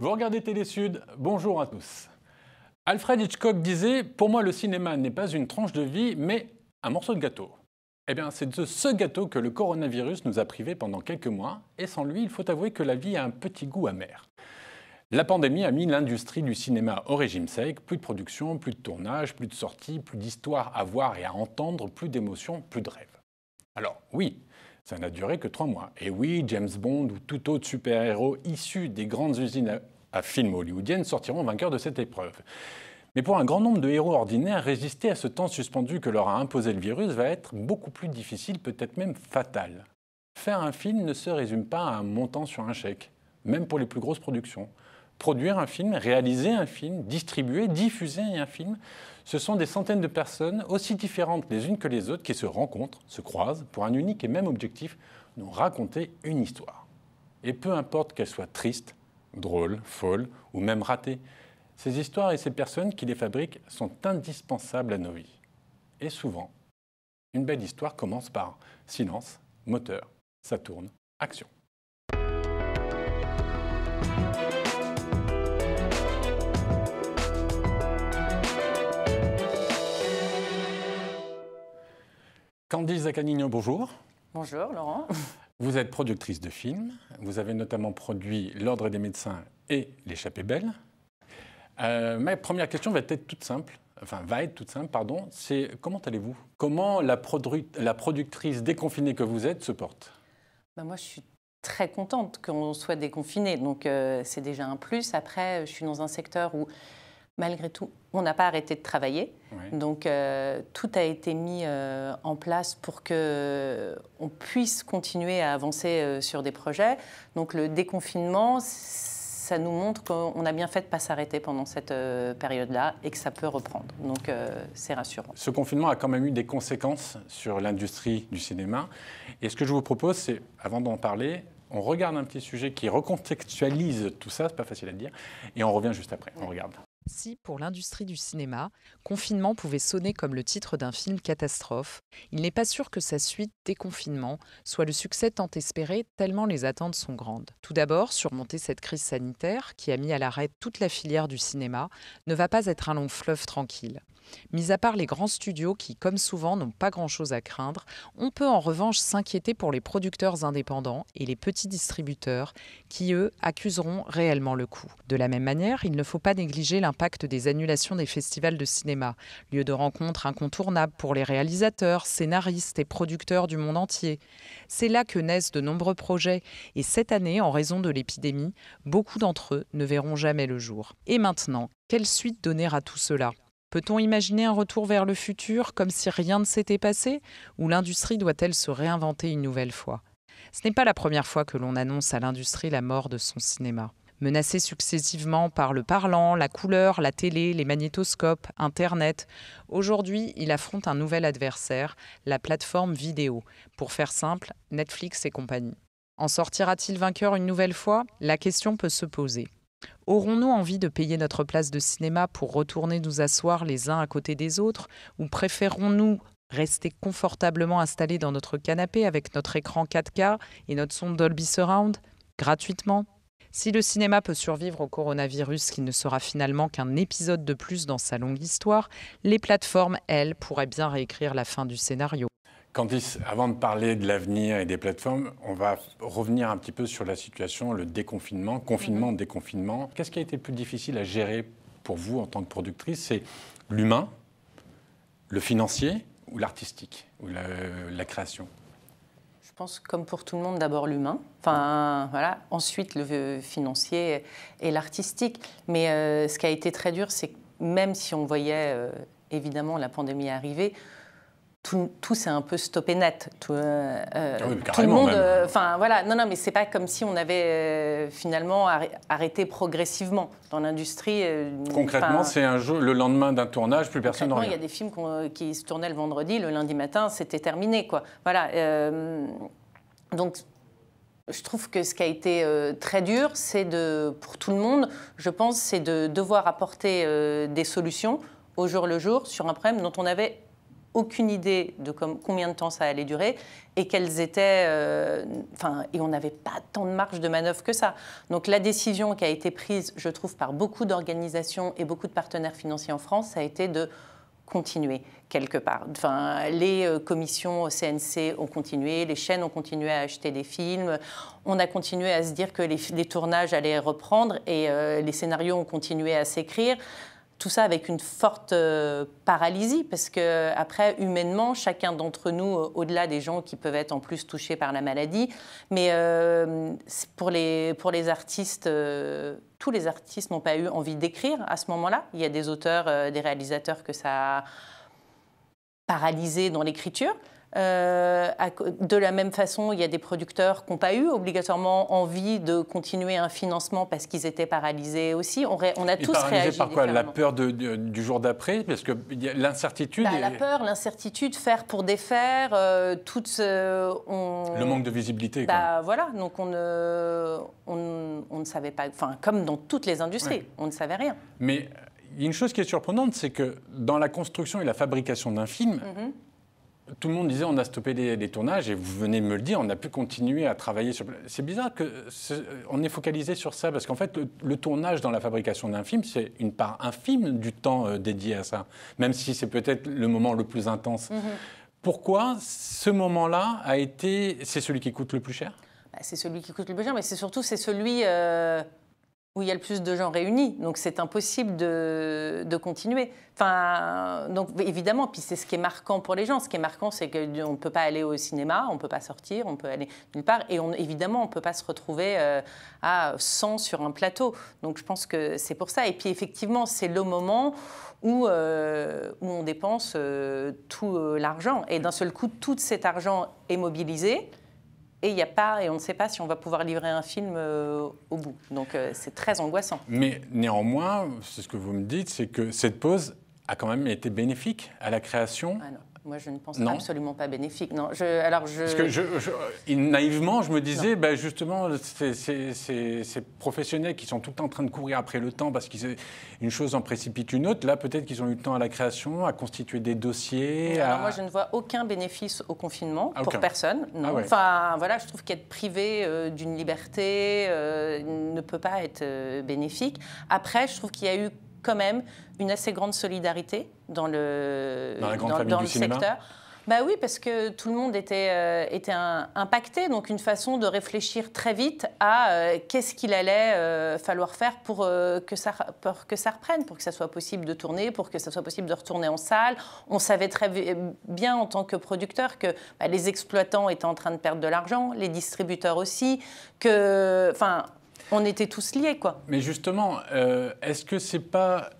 Vous regardez Télé Sud, bonjour à tous. Alfred Hitchcock disait Pour moi, le cinéma n'est pas une tranche de vie, mais un morceau de gâteau. Eh bien, c'est de ce gâteau que le coronavirus nous a privé pendant quelques mois, et sans lui, il faut avouer que la vie a un petit goût amer. La pandémie a mis l'industrie du cinéma au régime sec, plus de production, plus de tournage, plus de sorties, plus d'histoires à voir et à entendre, plus d'émotions, plus de rêves. Alors oui, ça n'a duré que trois mois. Et oui, James Bond ou tout autre super-héros issu des grandes usines à, à films hollywoodiennes sortiront vainqueurs de cette épreuve. Mais pour un grand nombre de héros ordinaires, résister à ce temps suspendu que leur a imposé le virus va être beaucoup plus difficile, peut-être même fatal. Faire un film ne se résume pas à un montant sur un chèque, même pour les plus grosses productions produire un film, réaliser un film, distribuer, diffuser un film. Ce sont des centaines de personnes aussi différentes les unes que les autres qui se rencontrent, se croisent pour un unique et même objectif, nous raconter une histoire. Et peu importe qu'elle soit triste, drôle, folle ou même ratée, ces histoires et ces personnes qui les fabriquent sont indispensables à nos vies. Et souvent, une belle histoire commence par silence, moteur, ça tourne, action. Candice Zacanigno, bonjour. Bonjour Laurent. Vous êtes productrice de films. Vous avez notamment produit L'Ordre des médecins et L'échappée belle. Euh, ma première question va être toute simple. Enfin, va être toute simple, pardon. C'est comment allez-vous Comment la, la, productrice déconfinée que vous êtes se porte bah, Moi, je suis très contente qu'on soit déconfinée, Donc, euh, c'est déjà un plus. Après, je suis dans un secteur où malgré tout, on n'a pas arrêté de travailler. Donc euh, tout a été mis euh, en place pour que on puisse continuer à avancer euh, sur des projets. Donc le déconfinement, ça nous montre qu'on a bien fait de pas s'arrêter pendant cette période-là et que ça peut reprendre. Donc c'est rassurant. Ce confinement a quand même eu des conséquences sur l'industrie du cinéma. Et ce que je vous propose, c'est, avant d'en parler, on regarde un petit sujet qui recontextualise tout ça, c'est pas facile à dire, et on revient juste après. On regarde. Si, pour l'industrie du cinéma, Confinement pouvait sonner comme le titre d'un film catastrophe, il n'est pas sûr que sa suite, Déconfinement, soit le succès tant espéré, tellement les attentes sont grandes. Tout d'abord, surmonter cette crise sanitaire, qui a mis à l'arrêt toute la filière du cinéma, ne va pas être un long fleuve tranquille. Mis à part les grands studios qui, comme souvent, n'ont pas grand-chose à craindre, on peut en revanche s'inquiéter pour les producteurs indépendants et les petits distributeurs qui, eux, accuseront réellement le coup. De la même manière, il ne faut pas négliger l'impact des annulations des festivals de cinéma, lieu de rencontre incontournable pour les réalisateurs, scénaristes et producteurs du monde entier. C'est là que naissent de nombreux projets et cette année, en raison de l'épidémie, beaucoup d'entre eux ne verront jamais le jour. Et maintenant, quelle suite donner à tout cela Peut-on imaginer un retour vers le futur comme si rien ne s'était passé Ou l'industrie doit-elle se réinventer une nouvelle fois Ce n'est pas la première fois que l'on annonce à l'industrie la mort de son cinéma. Menacée successivement par le parlant, la couleur, la télé, les magnétoscopes, Internet, aujourd'hui il affronte un nouvel adversaire, la plateforme vidéo, pour faire simple, Netflix et compagnie. En sortira-t-il vainqueur une nouvelle fois La question peut se poser. Aurons-nous envie de payer notre place de cinéma pour retourner nous asseoir les uns à côté des autres ou préférons-nous rester confortablement installés dans notre canapé avec notre écran 4K et notre son Dolby Surround gratuitement si le cinéma peut survivre au coronavirus qui ne sera finalement qu'un épisode de plus dans sa longue histoire, les plateformes, elles, pourraient bien réécrire la fin du scénario. Candice, avant de parler de l'avenir et des plateformes, on va revenir un petit peu sur la situation, le déconfinement, confinement, mhm. déconfinement. Qu'est-ce qui a été le plus difficile à gérer pour vous en tant que productrice C'est l'humain, le financier ou l'artistique, ou la, création Je pense, comme pour tout le monde, d'abord l'humain. Enfin, voilà. Ensuite, le financier et l'artistique. Mais euh, ce qui a été très dur, c'est que même si on voyait euh, évidemment la pandémie arriver, tout, s'est un peu stoppé net. Tout, euh, euh, ah le monde. Euh, enfin voilà, non, non, mais c'est pas comme si on avait finalement arrêté progressivement dans l'industrie. Concrètement, c'est un jour, le lendemain d'un tournage, plus personne n'en Il y a des films qui se tournaient le vendredi, le lundi matin, c'était terminé, quoi. Voilà. donc. Je trouve que ce qui a été très dur, c'est de, pour tout le monde, je pense, c'est de devoir apporter des solutions au jour le jour sur un problème dont on avait aucune idée de comme, combien de temps ça allait durer et qu'elles étaient. Euh, enfin, et on n'avait pas tant de marge de manœuvre que ça. Donc la décision qui a été prise, je trouve, par beaucoup d'organisations et beaucoup de partenaires financiers en France, ça a été de continuer quelque part. Enfin, les euh, commissions au CNC ont continué, les chaînes ont continué à acheter des films, on a continué à se dire que les, tournages allaient reprendre et euh, les scénarios ont continué à s'écrire tout ça avec une forte euh, paralysie, parce que après, humainement, chacun d'entre nous, euh, au-delà des gens qui peuvent être en plus touchés par la maladie, mais euh, pour, les, pour les artistes, tous les artistes n'ont pas eu envie d'écrire à ce moment-là. Il y a des auteurs, des réalisateurs que ça paralysés dans l'écriture. Euh, de la même façon, il y a des producteurs qui n'ont pas eu obligatoirement envie de continuer un financement parce qu'ils étaient paralysés aussi. On, on a tous paralysés réagi. par quoi La peur de, du jour d'après Parce que l'incertitude. Bah, la peur, l'incertitude, faire pour défaire, euh, tout euh, on... Le manque de visibilité. Bah, voilà, donc on, on, on, ne savait pas. Enfin, comme dans toutes les industries, on ne savait rien. Mais une chose qui est surprenante, c'est que dans la construction et la fabrication d'un film, mhm. tout le monde disait on a stoppé les, tournages et vous venez me le dire, on a pu continuer à travailler sur. C'est bizarre que est, on est focalisé sur ça parce qu'en fait le, tournage dans la fabrication d'un film c'est une part infime du temps euh, dédié à ça, même si c'est peut-être le moment le plus intense. Mhm. Pourquoi ce moment-là a été c'est celui qui coûte le plus cher bah, C'est celui qui coûte le plus cher, mais c'est surtout c'est celui euh, où il y a le plus de gens réunis. Donc c'est impossible de, continuer. Enfin, donc évidemment, puis c'est ce qui est marquant pour les gens. Ce qui est marquant, c'est qu'on ne peut pas aller au cinéma, on ne peut pas sortir, on peut aller nulle part. Et on, évidemment, on ne peut pas se retrouver euh, à 100 sur un plateau. Donc je pense que c'est pour ça. Et puis effectivement, c'est le moment où, euh, où on dépense euh, tout l'argent. Et d'un seul coup, tout cet argent est mobilisé et il n'y a pas, et on ne sait pas si on va pouvoir livrer un film euh, au bout. Donc euh, c'est très angoissant. Mais néanmoins, c'est ce que vous me dites, c'est que cette pause a quand même été bénéfique à la création ah moi, je ne pense absolument pas bénéfique. Non, je, alors je... que naïvement, je me disais, ben justement, ces professionnels qui sont tout le temps en train de courir après le temps parce qu'une chose en précipite une autre, là, peut-être qu'ils ont eu le temps à la création, à constituer des dossiers. Alors moi, je ne vois aucun bénéfice au confinement ah, pour personne. Ah non. Enfin, voilà, je trouve qu'être privé euh, d'une liberté euh, ne peut pas être euh, bénéfique. Après, je trouve qu'il y a eu quand même une assez grande solidarité dans le, dans, dans, le secteur. Bah oui, parce que tout le monde était, euh, était impacté, donc une façon de réfléchir très vite à euh, qu'est-ce qu'il allait euh, falloir faire pour que, ça, pour que ça reprenne, pour que ça soit possible de tourner, pour que ça soit possible de retourner en salle. On savait très bien en tant que producteur que bah, les exploitants étaient en train de perdre de l'argent, les distributeurs aussi, que... Enfin, on était tous liés, quoi. Mais justement, euh, est-ce que c'est pas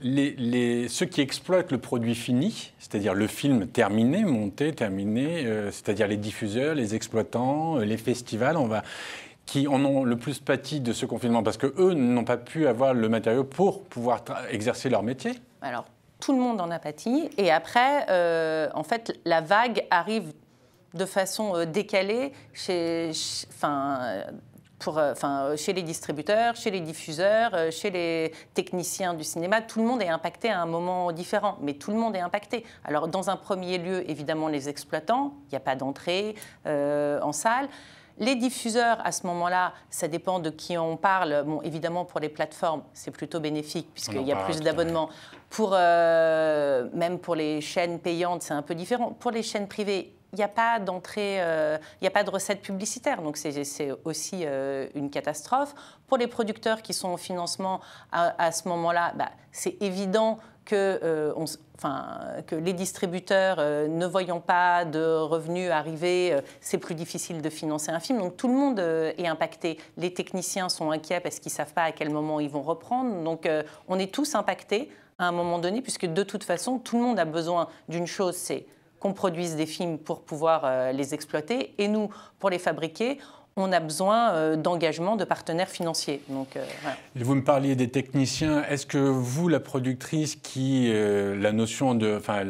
les, ceux qui exploitent le produit fini, c'est-à-dire le film terminé, monté, terminé, euh, c'est-à-dire les diffuseurs, les exploitants, euh, les festivals, on va qui en ont le plus pâti de ce confinement parce que eux n'ont pas pu avoir le matériau pour pouvoir exercer leur métier. Alors tout le monde en a pâti et après, en fait, la vague arrive de façon décalée euh, enfin, euh, chez les distributeurs, chez les diffuseurs, euh, chez les techniciens du cinéma, tout le monde est impacté à un moment différent, mais tout le monde est impacté. Alors dans un premier lieu, évidemment, les exploitants, il n'y a pas d'entrée en salle. Les diffuseurs, à ce moment-là, ça dépend de qui on parle. Bon, évidemment, pour les plateformes, c'est plutôt bénéfique puisqu'il y a plus d'abonnements. Pour même pour les chaînes payantes, c'est un peu différent. Pour les chaînes privées, il n'y a pas d'entrée, il euh, n'y a pas de recettes publicitaires, donc c'est aussi euh, une catastrophe. Pour les producteurs qui sont au financement à, ce moment-là, bah, c'est évident que, euh, enfin, que les distributeurs, ne voyant pas de revenus arriver, c'est plus difficile de financer un film. Donc tout le monde est impacté. Les techniciens sont inquiets parce qu'ils ne savent pas à quel moment ils vont reprendre. Donc on est tous impactés à un moment donné, puisque de toute façon, tout le monde a besoin d'une chose, c'est qu'on produise des films pour pouvoir euh, les exploiter. Et nous, pour les fabriquer, on a besoin euh, d'engagement de partenaires financiers. Donc, euh, Vous me parliez des techniciens. Est-ce que vous, la productrice, qui la notion de, enfin,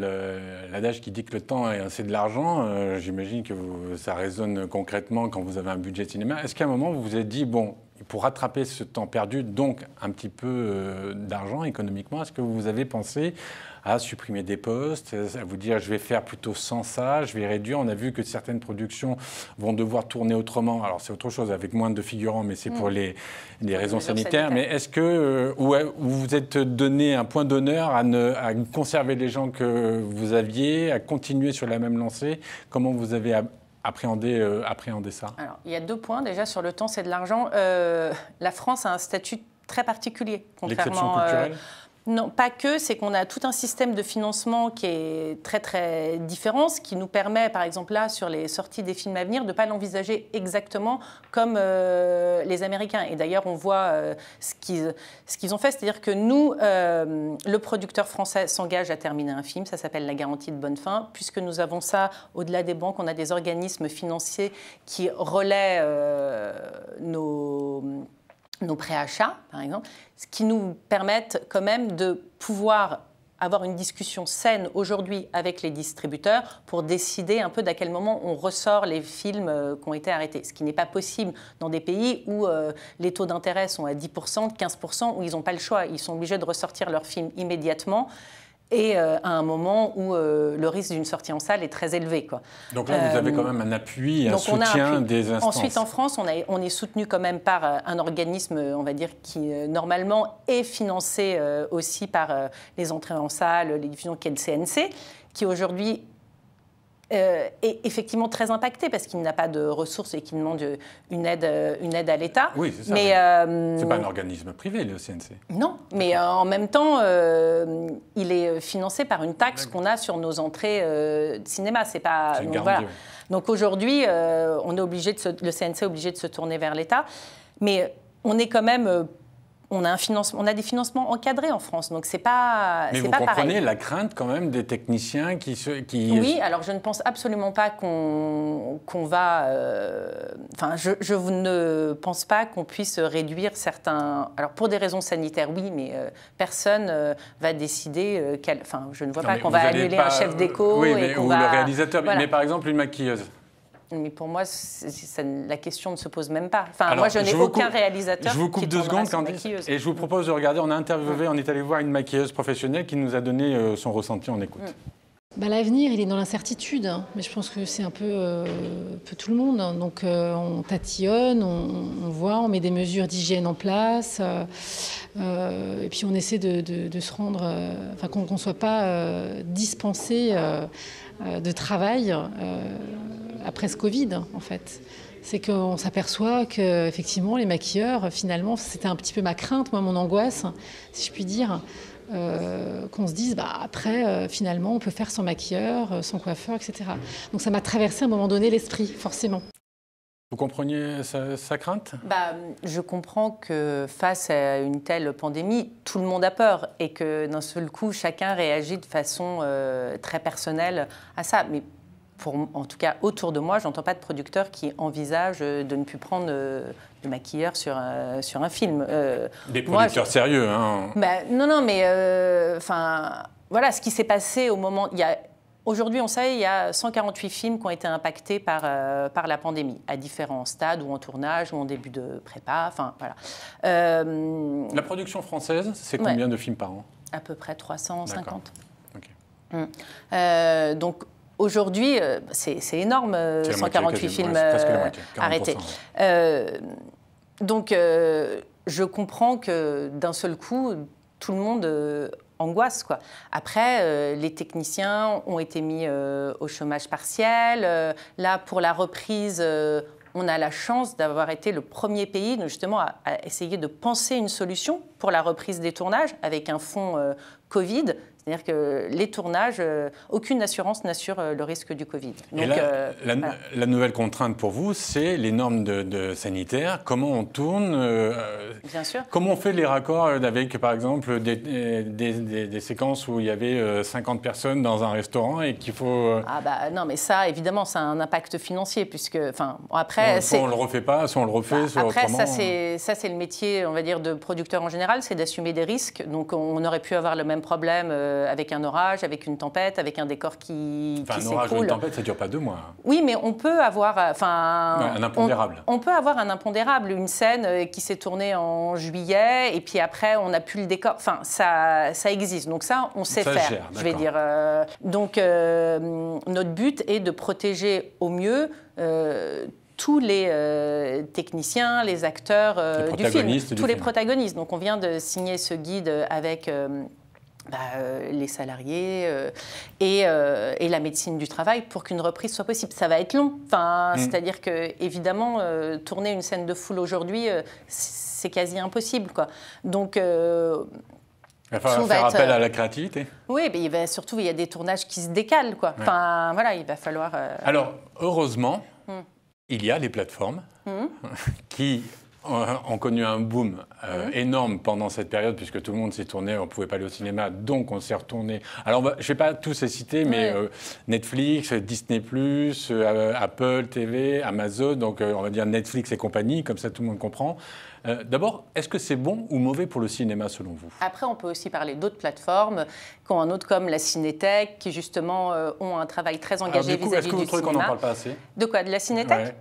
l'adage qui dit que le temps c'est de l'argent, j'imagine que vous, ça résonne concrètement quand vous avez un budget cinéma. Est-ce qu'à un moment vous vous êtes dit bon, pour rattraper ce temps perdu, donc un petit peu euh, d'argent économiquement, est-ce que vous avez pensé à supprimer des postes, à vous dire je vais faire plutôt sans ça, je vais réduire. On a vu que certaines productions vont devoir tourner autrement. Alors c'est autre chose, avec moins de figurants, mais c'est pour mm. les, raisons sanitaires. Mais est-ce que euh, euh, ou vous êtes donné un point d'honneur à, à conserver les gens que vous aviez, à continuer sur la même lancée Comment vous avez appréhender, euh, appréhender ça Alors, il y a deux points. Déjà, sur le temps, c'est de l'argent. Euh, la France a un statut très particulier, contrairement. L'exception euh, culturelle non, pas que, c'est qu'on a tout un système de financement qui est très très différent, ce qui nous permet par exemple là sur les sorties des films à venir de ne pas l'envisager exactement comme euh, les Américains. Et d'ailleurs on voit euh, ce qu'ils ont fait, c'est-à-dire que nous, euh, le producteur français s'engage à terminer un film, ça s'appelle la garantie de bonne fin, puisque nous avons ça au-delà des banques, on a des organismes financiers qui relaient nos nos préachats, par exemple, ce qui nous permettent quand même de pouvoir avoir une discussion saine aujourd'hui avec les distributeurs pour décider un peu d'à quel moment on ressort les films euh, qui ont été arrêtés. Ce qui n'est pas possible dans des pays où euh, les taux d'intérêt sont à 10%, 15%, où ils n'ont pas le choix. Ils sont obligés de ressortir leurs films immédiatement et euh, à un moment où euh, le risque d'une sortie en salle est très élevé. Quoi. Donc là, vous avez euh, quand même un appui, un soutien des instances. Ensuite, en France, on, on est soutenu quand même par un organisme, on va dire, qui normalement est financé aussi par les entrées en salle, les diffusions, qui est le CNC, qui aujourd'hui euh, est effectivement très impacté parce qu'il n'a pas de ressources et qu'il demande euh, une aide, euh, une aide à l'État. Oui, c'est ça. Mais, c'est pas un organisme privé, le CNC. Non, mais en même temps, il est financé par une taxe qu'on a sur nos entrées de cinéma. C'est pas. donc, donc, aujourd'hui, on est obligé de le CNC est obligé de se tourner vers l'État, mais on est quand même on a, un on a des financements encadrés en France, donc c'est pas Mais vous comprenez la crainte quand même des techniciens qui... qui... Oui, alors je ne pense absolument pas qu'on va... Euh, enfin, je, vous ne pense pas qu'on puisse réduire certains... Alors pour des raisons sanitaires, oui, mais euh, personne ne euh, va décider... Enfin, je ne vois pas qu'on va annuler un chef d'éco... ou le réalisateur. Mais par exemple, une maquilleuse mais pour moi, la question ne se pose même pas. Enfin, moi, je n'ai aucun réalisateur. Je vous coupe deux secondes, Et je vous propose de regarder. On a interviewé, on est allé voir une maquilleuse professionnelle qui nous a donné euh, son ressenti. en écoute. Mm. Bah, L'avenir, il est dans l'incertitude, hein. mais je pense que c'est un peu, euh, peu, tout le monde. Hein. Donc euh, on tatillonne, on, voit, on met des mesures d'hygiène en place, et puis on essaie de, se rendre, enfin qu'on ne soit pas dispensé de travail après ce Covid, en fait. C'est qu'on s'aperçoit que effectivement les maquilleurs, finalement, c'était un petit peu ma crainte, moi, mon angoisse, si je puis dire, euh, qu'on se dise, bah, après, euh, finalement, on peut faire sans maquilleur, euh, sans coiffeur, etc. Donc ça m'a traversé à un moment donné l'esprit, forcément. Vous compreniez sa, crainte bah, Je comprends que face à une telle pandémie, tout le monde a peur et que d'un seul coup, chacun réagit de façon très personnelle à ça. Mais en tout cas autour de moi, j'entends pas de producteurs qui envisagent euh, de ne plus prendre euh, de maquilleur sur, un, euh, sur un film. Des producteurs sérieux, hein bah, Non, non, mais enfin, voilà, ce qui s'est passé au moment. Il y a, Aujourd'hui, on sait il y a 148 films qui ont été impactés par, par la pandémie, à différents stades, ou en tournage, ou en début de prépa. Enfin, voilà. La production française, c'est combien de films par an À peu près 350. Okay. Hum. donc, Aujourd'hui, euh, c'est énorme, 148 euh, films euh, arrêtés. donc, je comprends que d'un seul coup, tout le monde angoisse. Quoi. Après, les techniciens ont été mis au chômage partiel. là, pour la reprise, on a la chance d'avoir été le premier pays justement à, à, essayer de penser une solution pour la reprise des tournages avec un fonds Covid c'est-à-dire que les tournages, euh, aucune assurance n'assure euh, le risque du Covid. Donc, euh, la, nouvelle contrainte pour vous, c'est les normes de, sanitaires. Comment on tourne Bien sûr. Comment on fait les raccords avec, par exemple, des, séquences où il y avait 50 personnes dans un restaurant et qu'il faut. Ah, bah non, mais ça, évidemment, ça a un impact financier, puisque. Enfin, après. on ne le refait pas, si on le refait, bah, après, autrement. Après, hein. ça, c'est le métier, on va dire, de producteur en général, c'est d'assumer des risques. Donc, on aurait pu avoir le même problème. Euh, avec un orage, avec une tempête, avec un décor qui, enfin, Un orage ou une tempête, ça dure pas deux mois. Oui, mais on peut avoir, euh, enfin, un impondérable. On, peut avoir un impondérable, une scène euh, qui s'est tournée en juillet et puis après on n'a plus le décor. Enfin, ça, ça existe. Donc ça, on sait ça faire. je vais dire. donc notre but est de protéger au mieux tous les techniciens, les acteurs du film, tous les protagonistes. Donc on vient de signer ce guide avec bah, euh, les salariés euh, euh, et, la médecine du travail pour qu'une reprise soit possible. Ça va être long. Enfin, mm. C'est-à-dire que, évidemment, tourner une scène de foule aujourd'hui, c'est quasi impossible. Quoi. Donc. il va falloir faire appel à la créativité. Oui, mais surtout, il y a des tournages qui se décalent. Quoi. Enfin, voilà, il va falloir. Alors, heureusement, mm. il y a les plateformes mm. qui ont connu un boom euh, énorme pendant cette période, puisque tout le monde s'est tourné, on ne pouvait pas aller au cinéma, donc on s'est retourné. Alors, je ne vais pas tous les citer, mais euh, Netflix, Disney, euh, Apple TV, Amazon, donc on va dire Netflix et compagnie, comme ça tout le monde comprend. D'abord, est-ce que c'est bon ou mauvais pour le cinéma selon vous Après, on peut aussi parler d'autres plateformes, autre comme la Cinétech, qui justement ont un travail très engagé vis-à-vis du cinéma. Est-ce que vous trouvez qu'on n'en parle pas assez De quoi De la Cinétech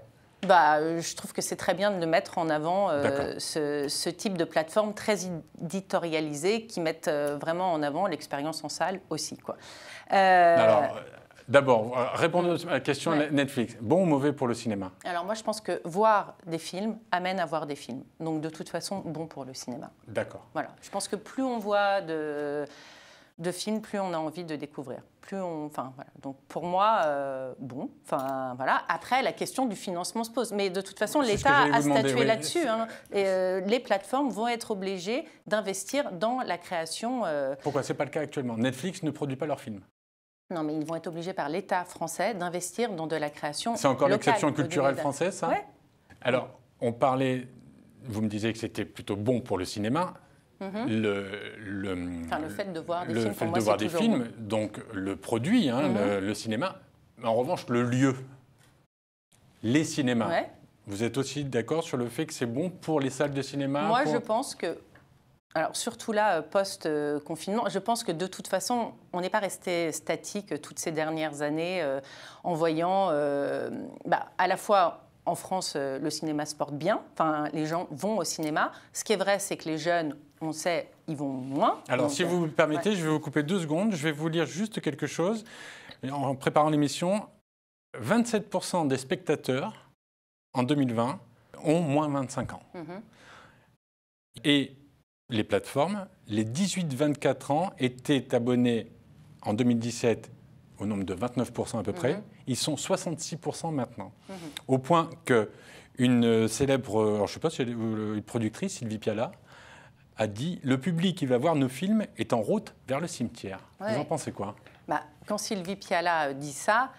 bah, euh, je trouve que c'est très bien de mettre en avant euh, ce, type de plateforme très éditorialisée qui met euh, vraiment en avant l'expérience en salle aussi. Quoi. Alors, d'abord, répondons à la question Netflix. Bon ou mauvais pour le cinéma Alors moi, je pense que voir des films amène à voir des films. Donc de toute façon, bon pour le cinéma. D'accord. Voilà. Je pense que plus on voit de de films, plus on a envie de découvrir. Plus on, enfin, Donc pour moi, euh, bon, enfin voilà. Après, la question du financement se pose. Mais de toute façon, l'État a statué là-dessus. Hein. Euh, les plateformes vont être obligées d'investir dans la création. Euh, Pourquoi c'est pas le cas actuellement Netflix ne produit pas leurs films. Non, mais ils vont être obligés par l'État français d'investir dans de la création. C'est encore l'exception culturelle française, ça. Alors, on parlait vous me disiez que c'était plutôt bon pour le cinéma. Mhm. le, le, le, fait de voir des films, donc le produit, hein, mhm. le, cinéma. En revanche, le lieu, les cinémas. Vous êtes aussi d'accord sur le fait que c'est bon pour les salles de cinéma Moi, je pense que alors surtout là, euh, post-confinement, je pense que de toute façon, on n'est pas resté statique euh, toutes ces dernières années euh, en voyant bah, à la fois en France, euh, le cinéma se porte bien. Enfin, les gens vont au cinéma. Ce qui est vrai, c'est que les jeunes, on sait, ils vont moins. Alors, si vous me euh, permettez, je vais vous couper deux secondes. Je vais vous lire juste quelque chose. En préparant l'émission, 27% des spectateurs en 2020 ont moins 25 ans. Mhm. Et les plateformes, les 18-24 ans étaient abonnés en 2017 au nombre de 29% à peu mhm. près. Ils sont 66% maintenant. Mhm. Au point que une euh, célèbre, euh, je ne sais pas si euh, une productrice, Sylvie Piala, a dit Le public qui va voir nos films est en route vers le cimetière. Vous en pensez quoi bah, Quand Sylvie Piala dit ça,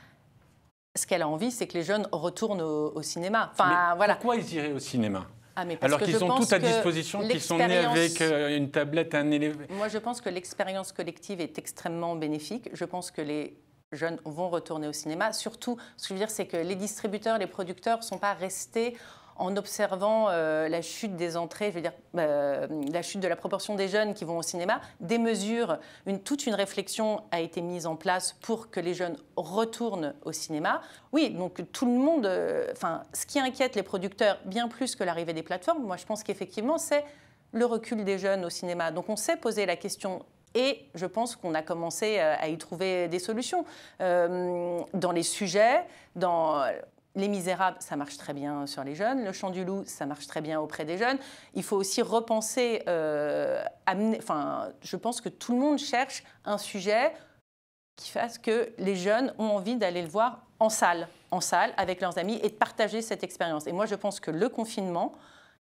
ce qu'elle a envie, c'est que les jeunes retournent au, cinéma. Enfin, mais voilà. Pourquoi ils iraient au cinéma ah, mais Alors qu'ils sont tout à disposition, qu'ils sont nés avec une tablette, un élève. Moi, je pense que l'expérience collective est extrêmement bénéfique. Je pense que les jeunes vont retourner au cinéma. Surtout, ce que je veux dire, c'est que les distributeurs, les producteurs ne sont pas restés en observant euh, la chute des entrées, je veux dire euh, la chute de la proportion des jeunes qui vont au cinéma, des mesures, une, toute une réflexion a été mise en place pour que les jeunes retournent au cinéma. Oui, donc tout le monde, euh, enfin, ce qui inquiète les producteurs bien plus que l'arrivée des plateformes, moi je pense qu'effectivement c'est le recul des jeunes au cinéma. Donc on s'est posé la question et je pense qu'on a commencé euh, à y trouver des solutions. Euh, dans les sujets, dans Les Misérables, ça marche très bien sur les jeunes. Le Chant du Loup, ça marche très bien auprès des jeunes. Il faut aussi repenser. Euh, amener, enfin, je pense que tout le monde cherche un sujet qui fasse que les jeunes ont envie d'aller le voir en salle, en salle avec leurs amis et de partager cette expérience. Et moi, je pense que le confinement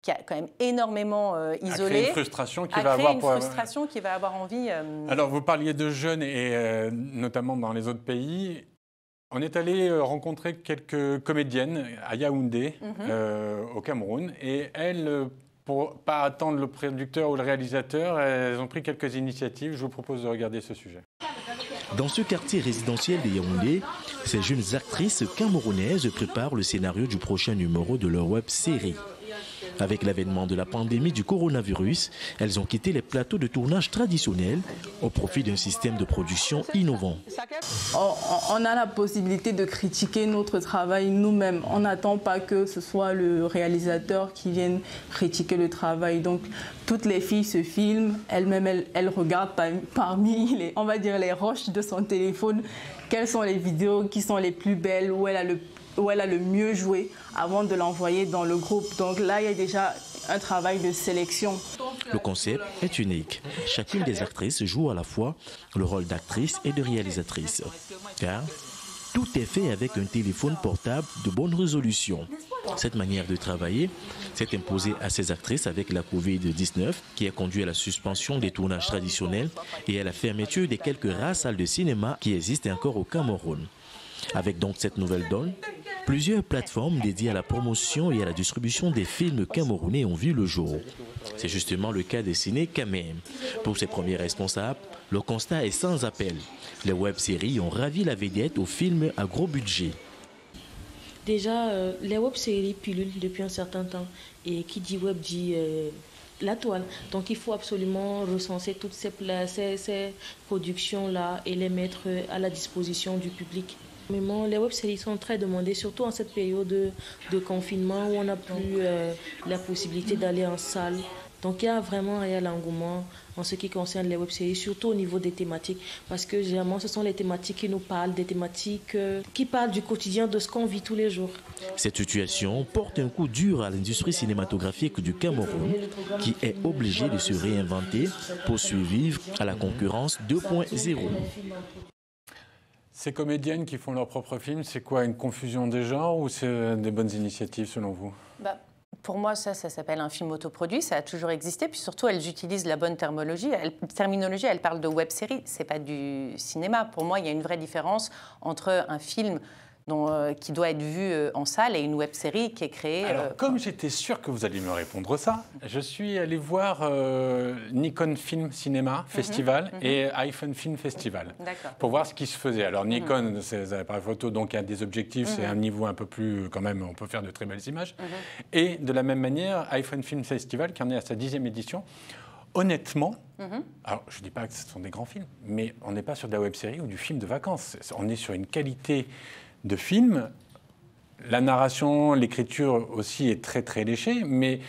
qui a quand même énormément isolé. Euh, a créé une frustration qui va avoir. Une frustration qui va avoir envie. Euh, Alors vous parliez de jeunes et euh, notamment dans les autres pays. On est allé rencontrer quelques comédiennes à Yaoundé, mhm. au Cameroun, et elles, pour pas attendre le producteur ou le réalisateur, elles ont pris quelques initiatives. Je vous propose de regarder ce sujet. Dans ce quartier résidentiel de Yaoundé, ces jeunes actrices camerounaises préparent le scénario du prochain numéro de leur web série. Avec l'avènement de la pandémie du coronavirus, elles ont quitté les plateaux de tournage traditionnels au profit d'un système de production innovant. On a la possibilité de critiquer notre travail nous-mêmes. On n'attend pas que ce soit le réalisateur qui vienne critiquer le travail. Donc toutes les filles se filment, elles-mêmes elles, regardent parmi les, on va dire les roches de son téléphone quelles sont les vidéos qui sont les plus belles, où elle a le plus où elle a le mieux joué avant de l'envoyer dans le groupe. Donc là, il y a déjà un travail de sélection. Le concept est unique. Chacune des actrices joue à la fois le rôle d'actrice et de réalisatrice. Car tout est fait avec un téléphone portable de bonne résolution. Cette manière de travailler s'est imposée à ces actrices avec la COVID-19 qui a conduit à la suspension des tournages traditionnels et à la fermeture des quelques rares salles de cinéma qui existent encore au Cameroun. Avec donc cette nouvelle donne, plusieurs plateformes dédiées à la promotion et à la distribution des films camerounais ont vu le jour. C'est justement le cas des ciné camé Pour ses premiers responsables, le constat est sans appel. Les web-séries ont ravi la vedette aux films à gros budget. Déjà, euh, les web-séries pilulent depuis un certain temps. Et qui dit web dit euh, la toile. Donc il faut absolument recenser toutes ces productions-là et les mettre à la disposition du public. Les web-séries sont très demandées, surtout en cette période de, confinement où on n'a plus euh, la possibilité d'aller en salle. Donc il y a vraiment un réel engouement en ce qui concerne les web-séries, surtout au niveau des thématiques, parce que généralement ce sont les thématiques qui nous parlent, des thématiques euh, qui parlent du quotidien, de ce qu'on vit tous les jours. Cette situation porte un coup dur à l'industrie cinématographique du Cameroun, qui est obligée de se réinventer pour survivre à la concurrence 2.0. Ces comédiennes qui font leurs propres films, c'est quoi Une confusion des genres ou c'est euh, des bonnes initiatives selon vous bah, Pour moi, ça, ça s'appelle un film autoproduit, ça a toujours existé, puis surtout, elles utilisent la bonne terminologie. Elles, terminologie, elles parlent de web-série, c'est pas du cinéma. Pour moi, il y a une vraie différence entre un film euh, qui doit être vue euh, en salle et une web série qui est créée. Euh, comme j'étais sûr que vous alliez me répondre ça, je suis allé voir Nikon Film Cinema mhm. Festival mhm. et iPhone Film Festival pour voir ce qui se faisait. Alors, mhm. Nikon, c'est un appareil photo, donc il y a des objectifs, c'est un niveau un peu plus, quand même, on peut faire de très belles images. Et de la même manière, iPhone Film Festival, qui en est à sa dixième édition, honnêtement, alors je ne dis pas que ce sont des grands films, mais on n'est pas sur de la web série ou du film de vacances. On est sur une qualité de films, la narration, l'écriture aussi est très très léchée, mais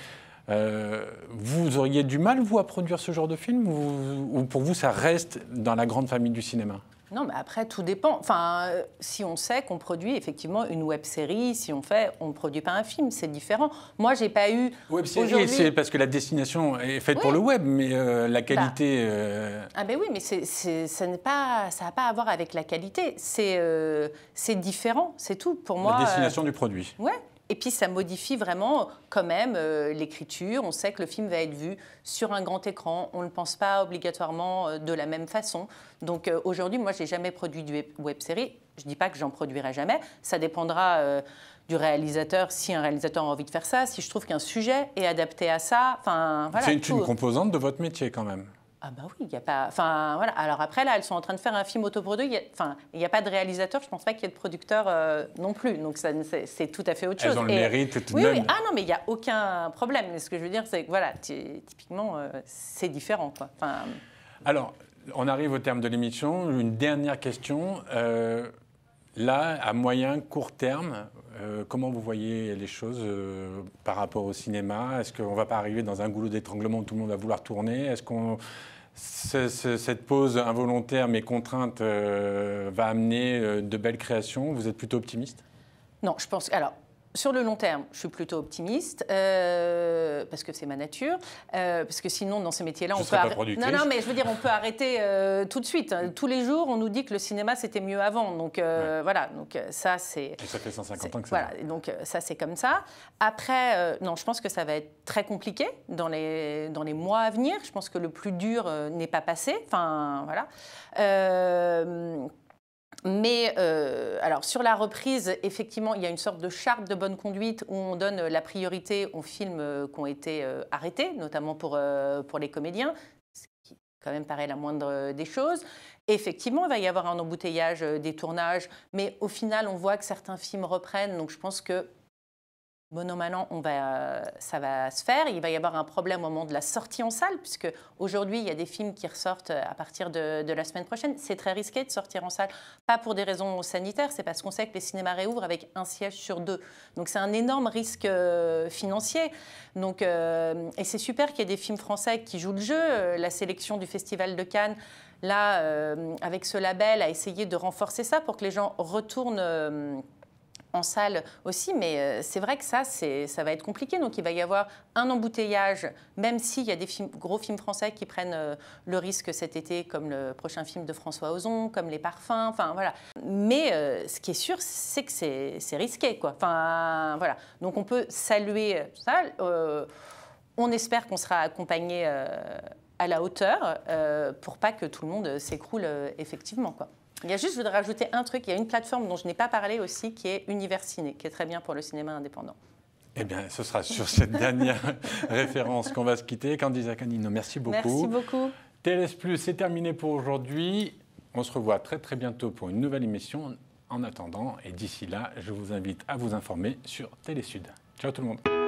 euh, vous auriez du mal, vous, à produire ce genre de film ou pour vous, ça reste dans la grande famille du cinéma non, mais après, tout dépend. Enfin, euh, si on sait qu'on produit effectivement une web série, si on fait, on ne produit pas un film, c'est différent. Moi, j'ai pas eu. Web série, c'est parce que la destination est faite pour le web, mais euh, la bah. qualité. Euh, ah, ben oui, mais ça n'a pas, pas à voir avec la qualité. C'est différent, c'est tout. Pour moi. La destination du produit. Ouais. Et puis ça modifie vraiment quand même euh, l'écriture. On sait que le film va être vu sur un grand écran. On ne pense pas obligatoirement euh, de la même façon. Donc euh, aujourd'hui, moi, je n'ai jamais produit de web-série. Je ne dis pas que j'en produirai jamais. Ça dépendra du réalisateur, si un réalisateur a envie de faire ça, si je trouve qu'un sujet est adapté à ça. Enfin, voilà, C'est une composante de votre métier quand même. Ah bah oui, il n'y a pas... Enfin, voilà. Alors après, là, elles sont en train de faire un film autoproduit. Enfin, il n'y a pas de réalisateur, je ne pense pas qu'il y ait de producteur euh, non plus. Donc ça, c'est tout à fait autre chose. ont le tout oui, Ah non, mais il n'y a aucun problème. Mais ce que je veux dire, c'est que voilà, typiquement, euh, c'est différent. Enfin... Alors, on arrive au terme de l'émission. Une dernière question. Euh, là, à moyen, court terme, euh, comment vous voyez les choses euh, par rapport au cinéma Est-ce qu'on ne va pas arriver dans un goulot d'étranglement où tout le monde va vouloir tourner Est-ce qu'on cette pause involontaire mais contrainte euh, va amener de belles créations Vous êtes plutôt optimiste Non, je pense. Alors, sur le long terme, je suis plutôt optimiste euh, parce que c'est ma nature. Euh, parce que sinon, dans ces métiers-là, on peut non, non, mais je veux dire, on peut arrêter euh, tout de suite. Tous les jours, on nous dit que le cinéma c'était mieux avant. Donc voilà. Donc ça, c'est. Ça fait 150 ans que ça. Voilà. Donc ça, c'est comme ça. Après, non, je pense que ça va être très compliqué dans les dans les mois à venir. Je pense que le plus dur n'est pas passé. Enfin voilà mais euh, alors sur la reprise, effectivement, il y a une sorte de charte de bonne conduite où on donne la priorité aux films euh, qui ont été euh, arrêtés, notamment pour, pour les comédiens, ce qui quand même paraît la moindre des choses. Effectivement, il va y avoir un embouteillage des tournages, mais au final, on voit que certains films reprennent, donc je pense que monomanon on va, euh, ça va se faire. Il va y avoir un problème au moment de la sortie en salle, puisque aujourd'hui, il y a des films qui ressortent euh, à partir de, la semaine prochaine. C'est très risqué de sortir en salle, pas pour des raisons sanitaires, c'est parce qu'on sait que les cinémas réouvrent avec un siège sur deux. Donc c'est un énorme risque euh, financier. Donc, et c'est super qu'il y ait des films français qui jouent le jeu. La sélection du Festival de Cannes, là, avec ce label, a essayé de renforcer ça pour que les gens retournent en salle aussi, mais euh, c'est vrai que ça, ça va être compliqué. Donc il va y avoir un embouteillage, même s'il y a des gros films français qui prennent euh, le risque cet été, comme le prochain film de François Ozon, comme Les Parfums, enfin voilà. Mais euh, ce qui est sûr, c'est que c'est risqué, quoi. Enfin voilà. Donc on peut saluer ça. on espère qu'on sera accompagné à la hauteur pour pas que tout le monde s'écroule effectivement, quoi. Il y a juste, je voudrais rajouter un truc, il y a une plateforme dont je n'ai pas parlé aussi qui est Univers Ciné, qui est très bien pour le cinéma indépendant. Eh bien, ce sera sur cette dernière référence qu'on va se quitter. Candice Canino, merci beaucoup. Merci beaucoup. TLS Plus, c'est terminé pour aujourd'hui. On se revoit très très bientôt pour une nouvelle émission. En attendant, et d'ici là, je vous invite à vous informer sur Télésud. Ciao tout le monde.